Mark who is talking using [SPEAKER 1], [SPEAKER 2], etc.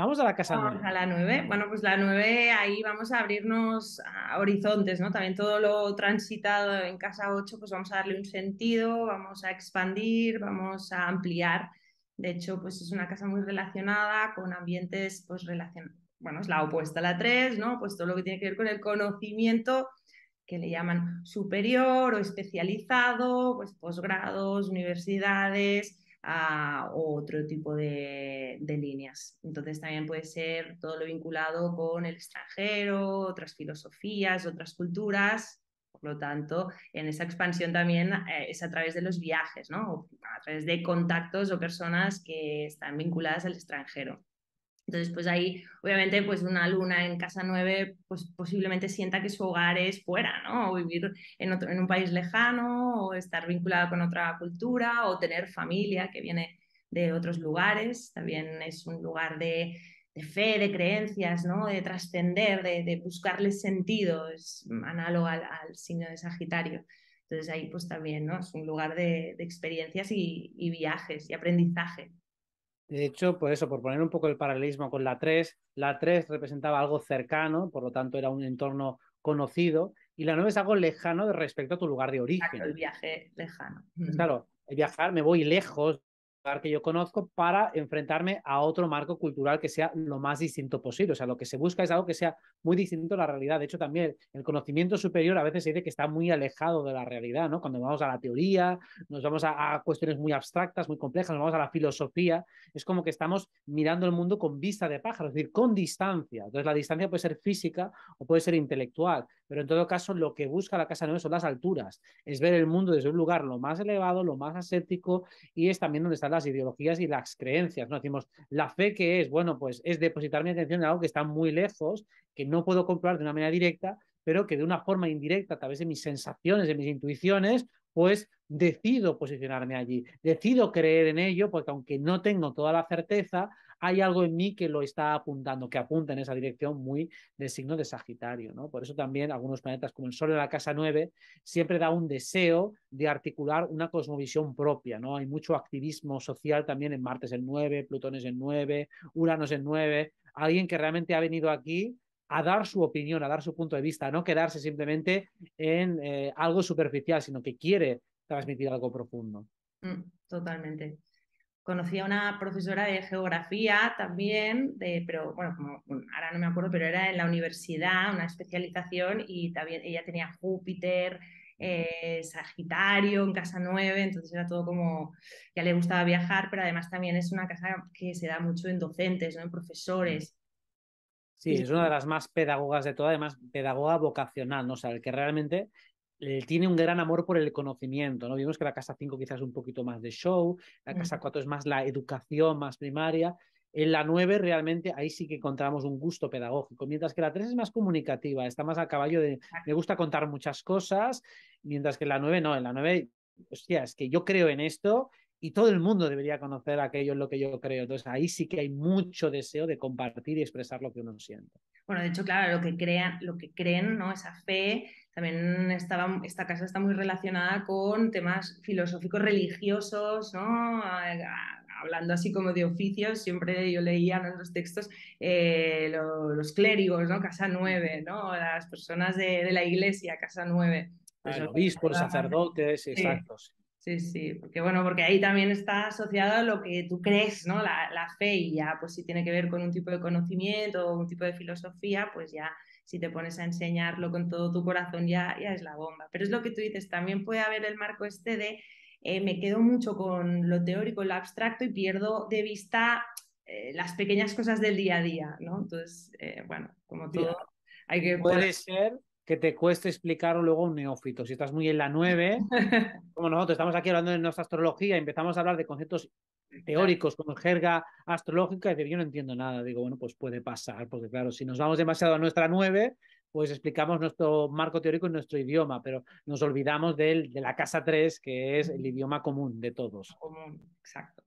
[SPEAKER 1] Vamos a la casa Vamos
[SPEAKER 2] a la Bueno, pues la 9 ahí vamos a abrirnos a horizontes, ¿no? También todo lo transitado en casa 8, pues vamos a darle un sentido, vamos a expandir, vamos a ampliar. De hecho, pues es una casa muy relacionada con ambientes, pues relacionados. Bueno, es la opuesta a la 3, ¿no? Pues todo lo que tiene que ver con el conocimiento que le llaman superior o especializado, pues posgrados, universidades, a otro tipo de, de, líneas. Entonces también puede ser todo lo vinculado con el extranjero, otras filosofías, otras culturas. Por lo tanto, en esa expansión también eh, es a través de los viajes, ¿no? a través de contactos o personas que están vinculadas al extranjero. Entonces, pues ahí, obviamente, pues una luna en casa nueve, pues posiblemente sienta que su hogar es fuera, ¿no? O vivir en, otro, un país lejano, o estar vinculada con otra cultura, o tener familia que viene de otros lugares. También es un lugar de, fe, de creencias, ¿no? De trascender, de, buscarle sentido. Es análogo al, signo de Sagitario. Entonces ahí, pues también, ¿no? Es un lugar de, experiencias y viajes y aprendizaje.
[SPEAKER 1] De hecho, por eso, por poner un poco el paralelismo con la 3, la 3 representaba algo cercano, por lo tanto era un entorno conocido, y la 9 es algo lejano respecto a tu lugar de origen. el
[SPEAKER 2] viaje lejano.
[SPEAKER 1] Claro, el viajar, me voy lejos que yo conozco para enfrentarme a otro marco cultural que sea lo más distinto posible. O sea, lo que se busca es algo que sea muy distinto a la realidad. De hecho, también el conocimiento superior a veces se dice que está muy alejado de la realidad, ¿no? Cuando vamos a la teoría, nos vamos a, a cuestiones muy abstractas, muy complejas, nos vamos a la filosofía, es como que estamos mirando el mundo con vista de pájaro, es decir, con distancia. Entonces, la distancia puede ser física o puede ser intelectual pero en todo caso lo que busca la Casa Nueva son las alturas, es ver el mundo desde un lugar lo más elevado, lo más ascético y es también donde están las ideologías y las creencias, ¿no? Decimos, la fe que es, bueno, pues es depositar mi atención en algo que está muy lejos, que no puedo comprobar de una manera directa, pero que de una forma indirecta, a través de mis sensaciones, de mis intuiciones, pues decido posicionarme allí, decido creer en ello, porque aunque no tengo toda la certeza, hay algo en mí que lo está apuntando, que apunta en esa dirección muy del signo de Sagitario, ¿no? Por eso también algunos planetas como el Sol en la casa 9 siempre da un deseo de articular una cosmovisión propia, ¿no? Hay mucho activismo social también en Martes el 9, Plutón es el 9, Urano es el 9, alguien que realmente ha venido aquí a dar su opinión, a dar su punto de vista, a no quedarse simplemente en eh, algo superficial, sino que quiere transmitir algo profundo.
[SPEAKER 2] Mm, totalmente. Conocí a una profesora de geografía también, pero bueno, ahora no me acuerdo, pero era en la universidad, una especialización y también ella tenía Júpiter, eh, Sagitario en Casa 9, entonces era todo como, ya le gustaba viajar, pero además también es una casa que se da mucho en docentes, en profesores.
[SPEAKER 1] Sí, es una de las más pedagogas de todas, además pedagoga vocacional, ¿no? O sea, el que realmente eh, tiene un gran amor por el conocimiento, ¿no? Vimos que la casa 5 quizás es un poquito más de show, la mm. casa 4 es más la educación, más primaria, en la 9 realmente ahí sí que encontramos un gusto pedagógico, mientras que la 3 es más comunicativa, está más a caballo de ah. me gusta contar muchas cosas, mientras que la 9 no, en la 9, hostia, es que yo creo en esto y todo el mundo debería conocer aquello en lo que yo creo. Entonces ahí sí que hay mucho deseo de compartir y expresar lo que uno siente.
[SPEAKER 2] Bueno, de hecho, claro, lo que crean, lo que creen, ¿no? Esa fe, también estaba, esta casa está muy relacionada con temas filosóficos religiosos, ¿no? Hablando así como de oficios, siempre yo leía en los textos eh, los clérigos, ¿no? Casa 9, ¿no? Las personas de, de la iglesia, Casa 9. Ah, pues los obispos, sacerdotes,
[SPEAKER 1] sí. exactos.
[SPEAKER 2] Sí, sí, porque bueno, porque ahí también está asociado a lo que tú crees, ¿no? La, fe y ya, pues si tiene que ver con un tipo de conocimiento o un tipo de filosofía, pues ya si te pones a enseñarlo con todo tu corazón ya, es la bomba. Pero es lo que tú dices, también puede haber el marco este de eh, me quedo mucho con lo teórico, lo abstracto y pierdo de vista eh, las pequeñas cosas del día a día, ¿no? Entonces, eh, bueno, como todo, hay que... Puede ser
[SPEAKER 1] que te cueste explicarlo luego a un neófito. Si estás muy en la nueve, como nosotros estamos aquí hablando de nuestra astrología, empezamos a hablar de conceptos teóricos como jerga astrológica, y decir yo no entiendo nada. Digo, bueno, pues puede pasar, porque claro, si nos vamos demasiado a nuestra nueve, pues explicamos nuestro marco teórico en nuestro idioma, pero nos olvidamos de, de la casa tres, que es el idioma común de todos. Común, exacto.